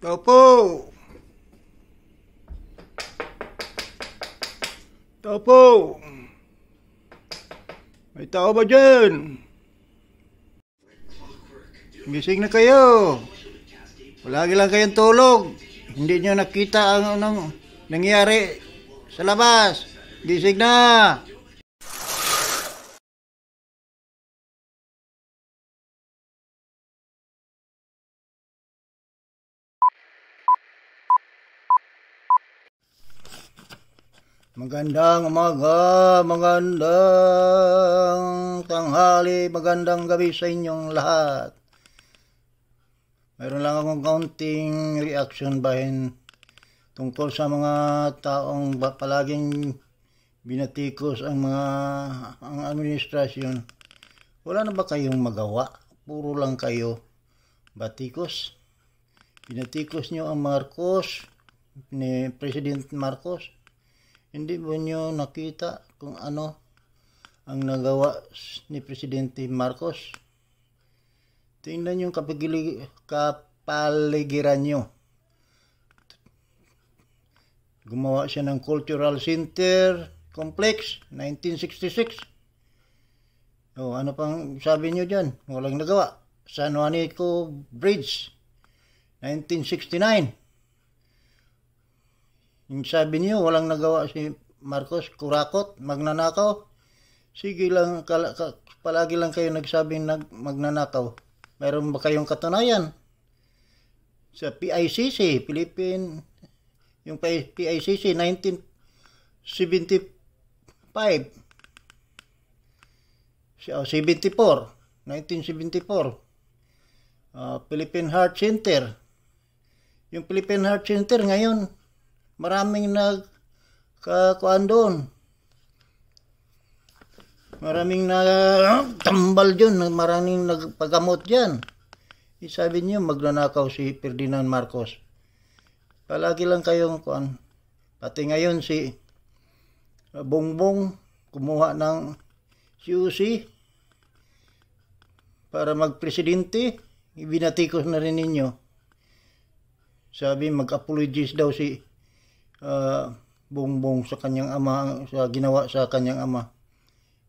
Topo! Topo! po! May tao ba dyan? Gising na kayo! Palagi lang kayong tulog. Hindi nyo nakita ang anong nangyari sa labas. Gising na! Magandang umaga, magandang tanghali, magandang gabi sa inyong lahat. Meron lang akong kaunting reaction bahin tungkol sa mga taong palaging binatikos ang mga ang administrasyon. Wala na ba kayong magawa? Puro lang kayo batikos. Binatikos nyo ang Marcos, ni President Marcos hindi ba nyo nakita kung ano ang nagawa ni Presidente Marcos? Tingnan yung kapaligiran nyo. Gumawa siya ng Cultural Center Complex, 1966. O, ano pang sabi nyo dyan? Walang nagawa. San Juanico Bridge, 1969. Yung sabi niyo, walang nagawa si Marcos, kurakot, magnanakaw. Sige lang, kala, ka, palagi lang kayo nagsabing nag, magnanakaw. Meron ba kayong katunayan? Sa PICC, Philippine, yung PICC, 1975. Oh, 74, 1974. Uh, Philippine Heart Center. Yung Philippine Heart Center ngayon, maraming nagkakuan doon. Maraming nagtambal dyan, maraming nagpagamot diyan. Isabi eh, niyo, magnanakaw si Ferdinand Marcos. Palagi lang kayong kuan. Pati ngayon si Bongbong kumuha ng CUC para magpresidente. Ibinatikos na rin ninyo. Sabi mag apologize daw si uh, ah, bongbong sa kanyang ama, sa ginawa sa kanyang ama.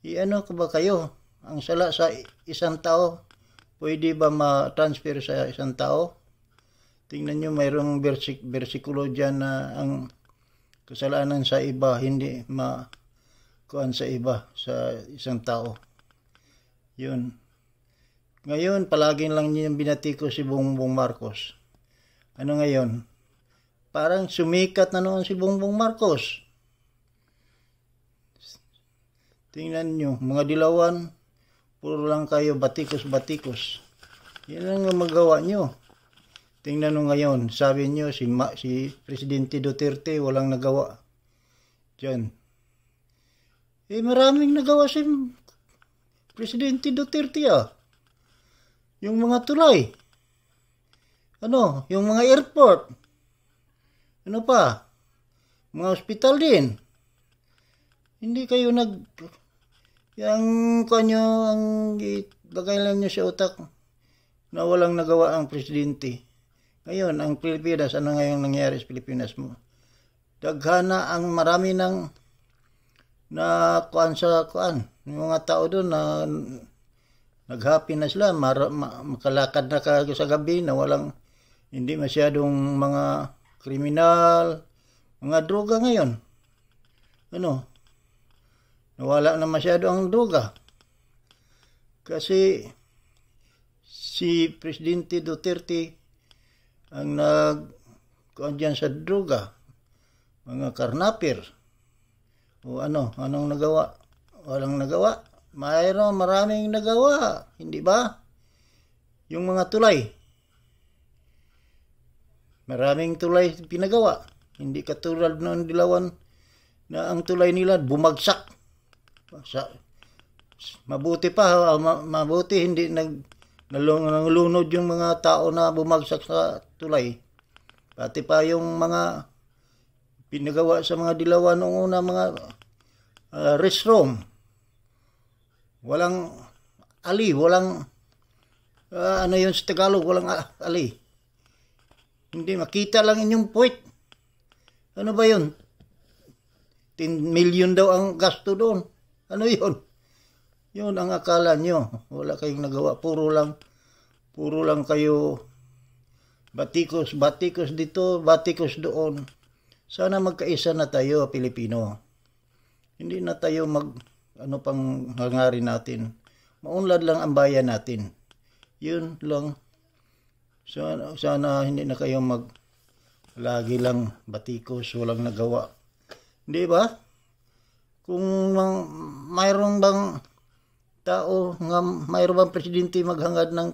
Iano ka ba kayo? Ang sala sa isang tao, pwede ba ma-transfer sa isang tao? Tingnan niyo mayroong versik, versikulo diyan na ang kasalanan sa iba, hindi ma kuan sa iba, sa isang tao. Yun. Ngayon, palagi lang niya binati ko si Bongbong Marcos. Ano ngayon? parang sumikat na noon si Bongbong Marcos. Tingnan nyo, mga dilawan, puro lang kayo batikos-batikos. Yan ang magawa nyo. Tingnan nyo ngayon, sabi nyo si, Ma, si Presidente Duterte walang nagawa. Diyan. Eh maraming nagawa si Presidente Duterte ah. Yung mga tulay. Ano, yung mga airport ano pa, mga ospital din. Hindi kayo nag, yung kanyo, ang lagay lang nyo sa utak na walang nagawa ang presidente. Ngayon, ang Pilipinas, ano ngayong nangyari sa Pilipinas mo? Daghana ang marami ng na kuan sa kuan. Yung mga tao doon na naghappy na sila, mar- ma- makalakad na ka sa gabi na walang hindi masyadong mga kriminal, mga droga ngayon. Ano? Nawala na masyado ang droga. Kasi si Presidente Duterte ang nag kuan sa droga. Mga karnapir. O ano, anong nagawa? Walang nagawa. Mayroon maraming nagawa, hindi ba? Yung mga tulay, Maraming tulay pinagawa. Hindi katulad noon dilawan na ang tulay nila bumagsak. Sa, mabuti pa, ah, mabuti hindi nag nalunod yung mga tao na bumagsak sa tulay. Pati pa yung mga pinagawa sa mga dilawan noong una mga uh, restroom. Walang ali, walang uh, ano yun sa Tagalog, walang ali. Hindi, makita lang inyong point. Ano ba yun? 10 million daw ang gasto doon. Ano yun? Yun ang akala nyo. Wala kayong nagawa. Puro lang, puro lang kayo batikos, batikos dito, batikos doon. Sana magkaisa na tayo, Pilipino. Hindi na tayo mag, ano pang hangarin natin. Maunlad lang ang bayan natin. Yun lang. Sana, sana hindi na kayo mag lagi lang batikos, walang nagawa. Hindi ba? Kung mang, mayroong bang tao nga mayroong bang presidente maghangad ng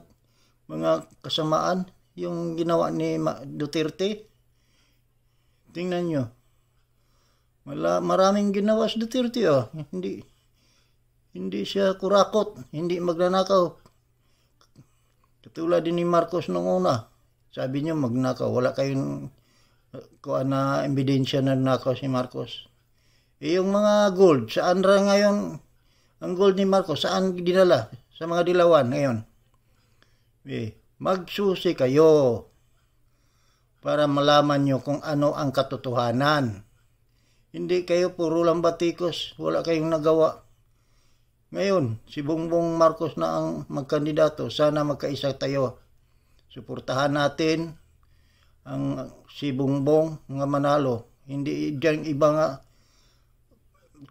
mga kasamaan, yung ginawa ni Duterte, tingnan nyo. Mala, maraming ginawa si Duterte, oh. hindi, hindi siya kurakot, hindi magnanakaw, tulad din ni Marcos nung una. Sabi niya magnakaw. Wala kayong eh, kuha na ebidensya na nako si Marcos. E yung mga gold, saan ra ngayon ang gold ni Marcos? Saan dinala? Sa mga dilawan ngayon. E, magsusi kayo para malaman nyo kung ano ang katotohanan. Hindi kayo puro lang batikos. Wala kayong nagawa. Ngayon, si Bongbong Marcos na ang magkandidato. Sana magkaisa tayo. Suportahan natin ang si Bongbong nga manalo. Hindi diyang iba nga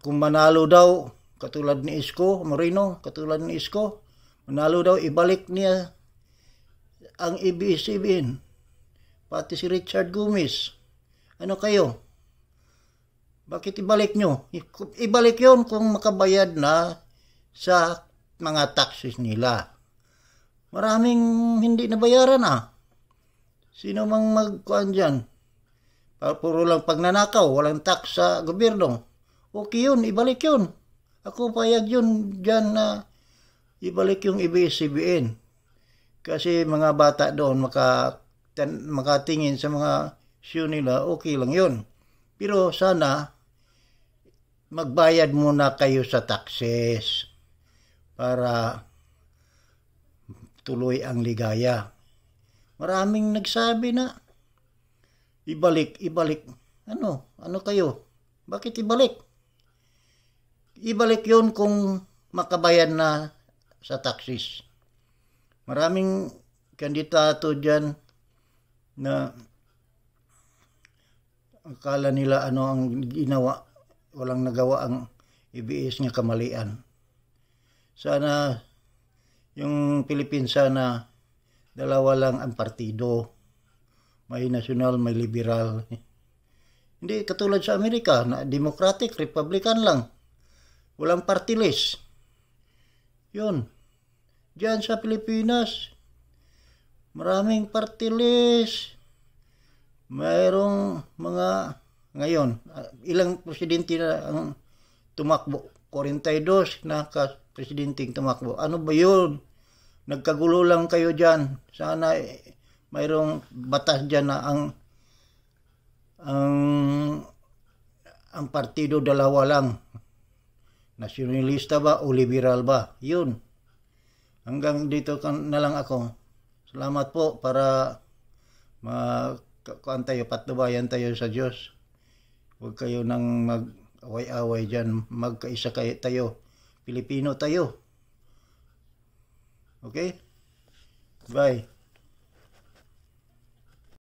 kung manalo daw katulad ni Isko Moreno, katulad ni Isko, manalo daw ibalik niya ang ibig sabihin. Pati si Richard Gomez. Ano kayo? Bakit ibalik nyo? Ibalik yon kung makabayad na sa mga taxes nila. Maraming hindi nabayaran ah. Sino mang magkuhan dyan? Puro lang pagnanakaw, walang tax sa gobyerno. Okay yun, ibalik yun. Ako payag yun dyan na uh, ibalik yung IBS-CBN. Kasi mga bata doon maka, ten, makatingin sa mga shoe nila, okay lang yun. Pero sana magbayad muna kayo sa taxes para tuloy ang ligaya. Maraming nagsabi na ibalik, ibalik. Ano? Ano kayo? Bakit ibalik? Ibalik yon kung makabayan na sa taxis. Maraming kandidato dyan na akala nila ano ang ginawa, walang nagawa ang IBS niya kamalian. Sana yung Pilipinas sana dalawa lang ang partido. May national, may liberal. Hindi katulad sa Amerika na Democratic, Republican lang. Walang party list. Yun. Diyan sa Pilipinas, maraming party list. Mayroong mga ngayon, ah, ilang presidente na ang tumakbo? 42 na ka presidenteng tumakbo. Ano ba yun? Nagkagulo lang kayo dyan. Sana eh, mayroong batas dyan na ang ang ang partido dalawa lang. Nasyonalista ba o liberal ba? Yun. Hanggang dito na lang ako. Salamat po para makakuan tayo, patubayan tayo sa Diyos. Huwag kayo nang mag-away-away dyan. Magkaisa kayo tayo Pilipino tayo. Okay? Bye.